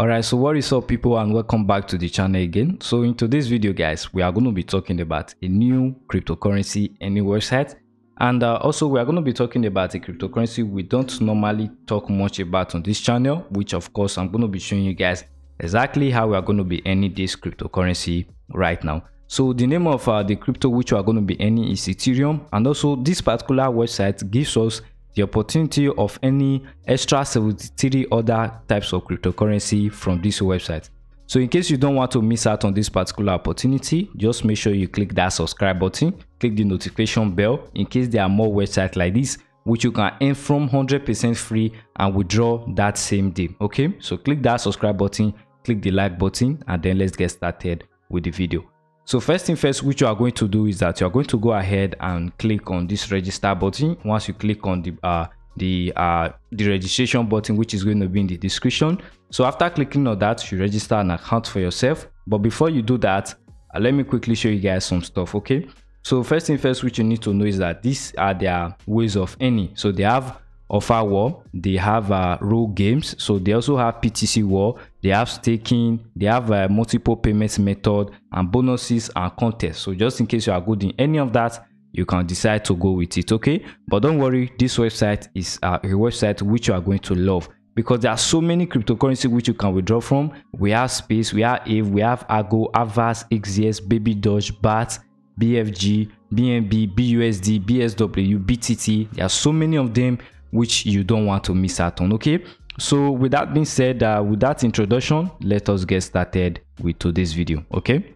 alright so what is up people and welcome back to the channel again so in today's video guys we are going to be talking about a new cryptocurrency any website and uh, also we are going to be talking about a cryptocurrency we don't normally talk much about on this channel which of course i'm going to be showing you guys exactly how we are going to be earning this cryptocurrency right now so the name of uh, the crypto which we are going to be earning is ethereum and also this particular website gives us the opportunity of any extra 73 other types of cryptocurrency from this website. So in case you don't want to miss out on this particular opportunity, just make sure you click that subscribe button, click the notification bell in case there are more websites like this which you can earn from 100% free and withdraw that same day. Okay, so click that subscribe button, click the like button and then let's get started with the video. So first thing first, which you are going to do is that you are going to go ahead and click on this register button. Once you click on the uh, the uh, the registration button, which is going to be in the description. So after clicking on that, you register an account for yourself. But before you do that, uh, let me quickly show you guys some stuff. Okay. So first thing first, which you need to know is that these are their ways of earning. So they have offer war, they have uh, role games. So they also have PTC war, they have staking, they have uh, multiple payments method and bonuses and contests. So just in case you are good in any of that, you can decide to go with it, okay? But don't worry, this website is uh, a website which you are going to love because there are so many cryptocurrency which you can withdraw from. We have Space, we have Ave, we have AGo, Avas, xs Baby Doge, BAT, BFG, BNB, BUSD, BSW, BTT. There are so many of them which you don't want to miss out on, okay? So with that being said, uh, with that introduction, let us get started with today's video, okay?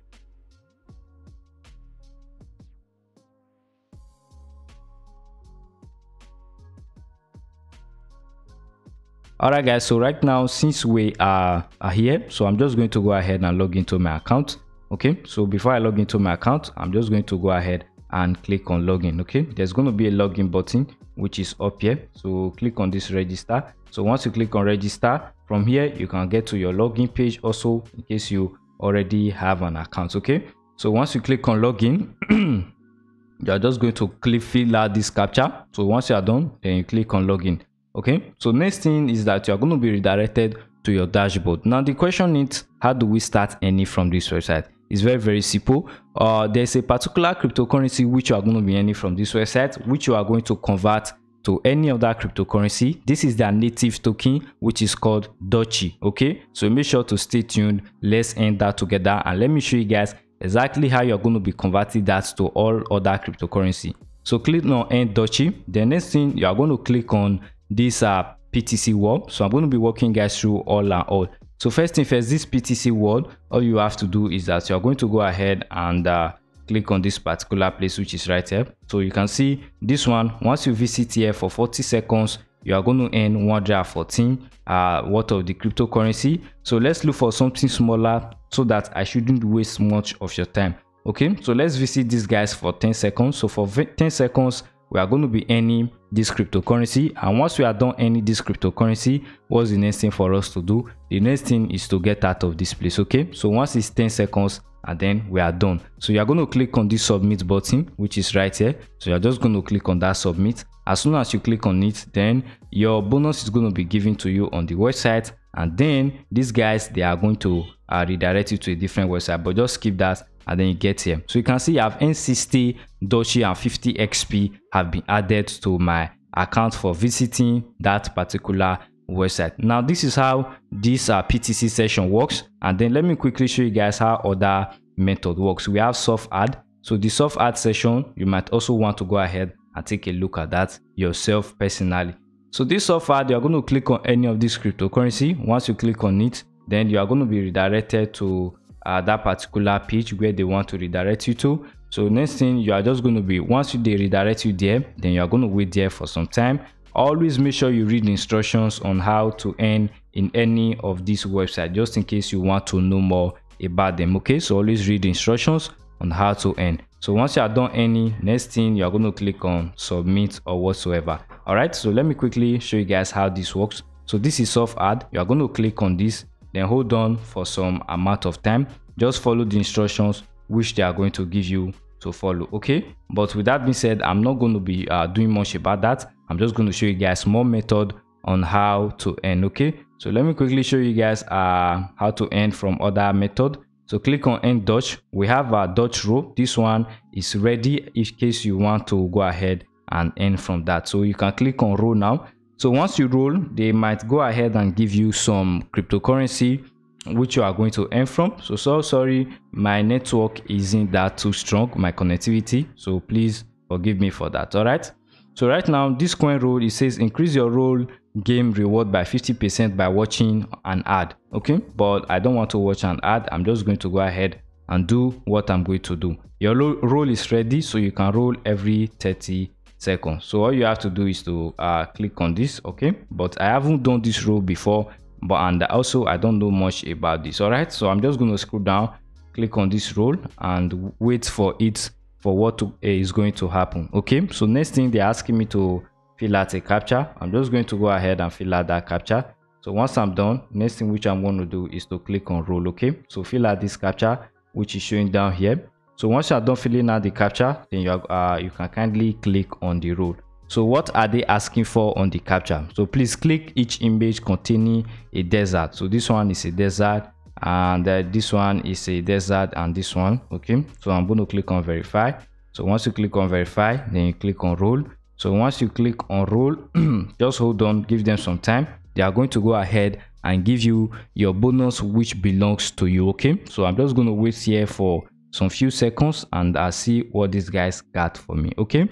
Alright guys, so right now, since we are, are here, so I'm just going to go ahead and log into my account, okay? So before I log into my account, I'm just going to go ahead and click on login, okay? There's going to be a login button which is up here so click on this register so once you click on register from here you can get to your login page also in case you already have an account okay so once you click on login you are just going to click fill out this captcha so once you are done then you click on login okay so next thing is that you are going to be redirected to your dashboard now the question is how do we start any from this website it's very very simple uh, there's a particular cryptocurrency which you are going to be earning from this website which you are going to convert to any other cryptocurrency this is their native token which is called dochi okay so make sure to stay tuned let's end that together and let me show you guys exactly how you're going to be converting that to all other cryptocurrency so click on end dochi the next thing you are going to click on this uh ptc wall so i'm going to be walking guys through all and all so first thing first, this PTC world. all you have to do is that you are going to go ahead and uh, click on this particular place which is right here. So you can see this one, once you visit here for 40 seconds, you are going to earn 114 uh, worth of the cryptocurrency. So let's look for something smaller so that I shouldn't waste much of your time. Okay, so let's visit these guys for 10 seconds. So for 10 seconds, we are going to be earning this cryptocurrency and once we are done any this cryptocurrency what's the next thing for us to do the next thing is to get out of this place okay so once it's 10 seconds and then we are done so you're going to click on this submit button which is right here so you're just going to click on that submit as soon as you click on it then your bonus is going to be given to you on the website and then these guys they are going to uh, redirect you to a different website but just skip that and then you get here so you can see i have n60 doshi and 50 xp have been added to my account for visiting that particular website now this is how this uh, ptc session works and then let me quickly show you guys how other method works we have soft ad so the soft ad session you might also want to go ahead and take a look at that yourself personally so this soft ad you're going to click on any of this cryptocurrency once you click on it then you are going to be redirected to uh, that particular page where they want to redirect you to so next thing you are just going to be once they redirect you there then you are going to wait there for some time always make sure you read the instructions on how to end in any of these websites just in case you want to know more about them okay so always read the instructions on how to end. so once you are done any next thing you are going to click on submit or whatsoever all right so let me quickly show you guys how this works so this is soft ad you are going to click on this then hold on for some amount of time just follow the instructions which they are going to give you to follow okay but with that being said i'm not going to be uh, doing much about that i'm just going to show you guys more method on how to end okay so let me quickly show you guys uh, how to end from other method so click on end dodge we have a dodge row this one is ready in case you want to go ahead and end from that so you can click on row now so once you roll, they might go ahead and give you some cryptocurrency which you are going to earn from. So, so sorry, my network isn't that too strong, my connectivity. So please forgive me for that. All right. So right now, this coin roll, it says increase your roll game reward by 50% by watching an ad. Okay. But I don't want to watch an ad. I'm just going to go ahead and do what I'm going to do. Your roll is ready. So you can roll every 30 seconds so all you have to do is to uh, click on this okay but i haven't done this rule before but and also i don't know much about this all right so i'm just going to scroll down click on this role and wait for it for what to, uh, is going to happen okay so next thing they're asking me to fill out a capture i'm just going to go ahead and fill out that capture so once i'm done next thing which i'm going to do is to click on role okay so fill out this capture which is showing down here so once you are done filling out the captcha then you are, uh, you can kindly click on the role so what are they asking for on the captcha so please click each image containing a desert so this one is a desert and uh, this one is a desert and this one okay so i'm going to click on verify so once you click on verify then you click on rule. so once you click on rule, just hold on give them some time they are going to go ahead and give you your bonus which belongs to you okay so i'm just going to wait here for some few seconds and I'll see what these guys got for me. Okay.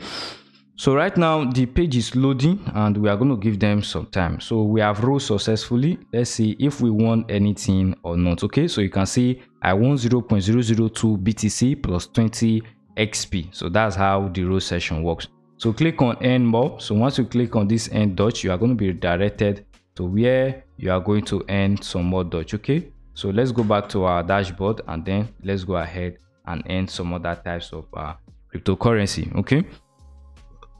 So right now the page is loading and we are going to give them some time. So we have rolled successfully. Let's see if we want anything or not. Okay. So you can see I won 0.002 BTC plus 20 XP. So that's how the roll session works. So click on earn more. So once you click on this End dodge you are going to be redirected to where you are going to earn some more Dutch. Okay. So let's go back to our dashboard and then let's go ahead and earn some other types of uh, cryptocurrency okay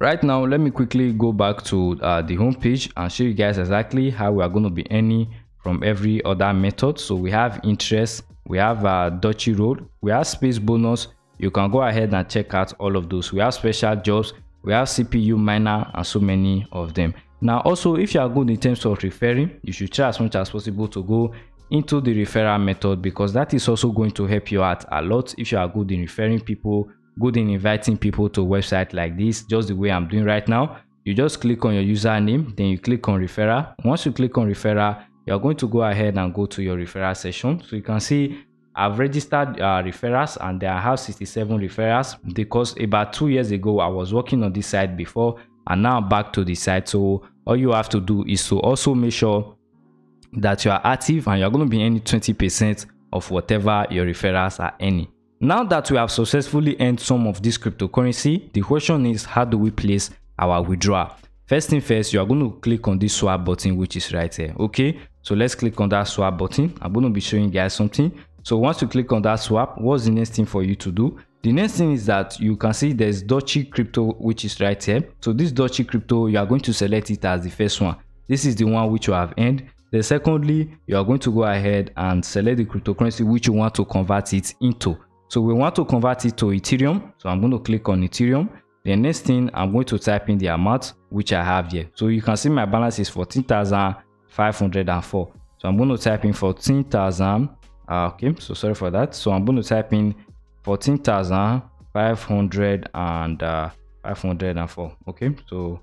right now let me quickly go back to uh, the home page and show you guys exactly how we are going to be earning from every other method so we have interest we have a uh, dutchy road we have space bonus you can go ahead and check out all of those we have special jobs we have cpu miner and so many of them now also if you are good in terms of referring you should try as much as possible to go into the referral method because that is also going to help you out a lot if you are good in referring people good in inviting people to a website like this just the way i'm doing right now you just click on your username then you click on referral once you click on referral you're going to go ahead and go to your referral session so you can see i've registered uh, referrals and i have 67 referrals because about two years ago i was working on this site before and now I'm back to the site so all you have to do is to also make sure that you are active and you're going to be earning 20% of whatever your referrals are earning. Now that we have successfully earned some of this cryptocurrency, the question is how do we place our withdrawal? First thing first, you are going to click on this swap button which is right here, okay? So let's click on that swap button. I'm going to be showing you guys something. So once you click on that swap, what's the next thing for you to do? The next thing is that you can see there's Dochi crypto which is right here. So this Dochi crypto, you are going to select it as the first one. This is the one which you have earned then secondly, you are going to go ahead and select the cryptocurrency which you want to convert it into. So we want to convert it to Ethereum. So I'm going to click on Ethereum. The next thing I'm going to type in the amount which I have here. So you can see my balance is 14,504. So I'm going to type in 14,000. Uh, ah, okay, so sorry for that. So I'm going to type in 14,500 and uh, ah, 504. Okay, so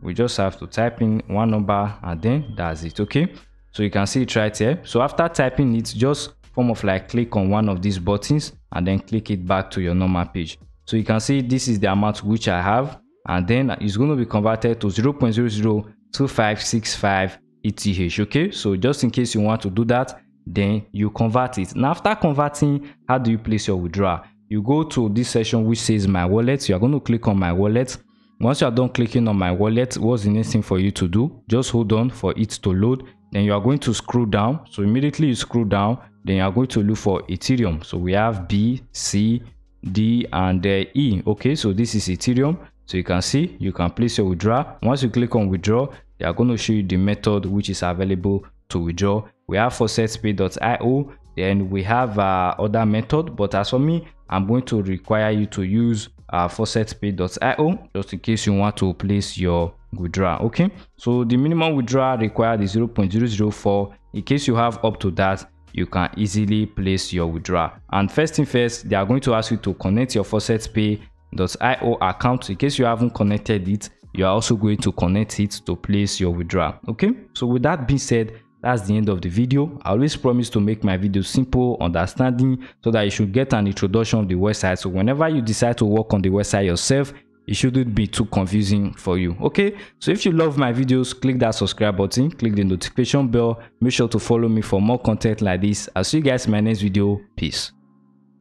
we just have to type in one number and then that's it okay so you can see it right here so after typing it just form of like click on one of these buttons and then click it back to your normal page so you can see this is the amount which i have and then it's going to be converted to 0 0.002565 ETH. Okay, so just in case you want to do that, then you convert it. Now, after converting, how do you place your withdrawal? You go to this section which says my wallet. You are going to click on my wallet once you are done clicking on my wallet, what's the next thing for you to do? Just hold on for it to load. Then you are going to scroll down. So immediately you scroll down, then you are going to look for Ethereum. So we have B, C, D, and uh, E. Okay, so this is Ethereum. So you can see you can place your withdraw. Once you click on withdraw, they are going to show you the method which is available to withdraw. We have faucetspay.io, then we have uh, other method, but as for me, I'm going to require you to use uh, faucetpay.io just in case you want to place your withdrawal okay so the minimum withdrawal required is 0.004 in case you have up to that you can easily place your withdrawal and first thing first they are going to ask you to connect your faucetpay.io account in case you haven't connected it you are also going to connect it to place your withdrawal okay so with that being said that's the end of the video. I always promise to make my video simple, understanding, so that you should get an introduction of the website. So whenever you decide to work on the website yourself, it shouldn't be too confusing for you okay so if you love my videos click that subscribe button click the notification bell make sure to follow me for more content like this i'll see you guys in my next video peace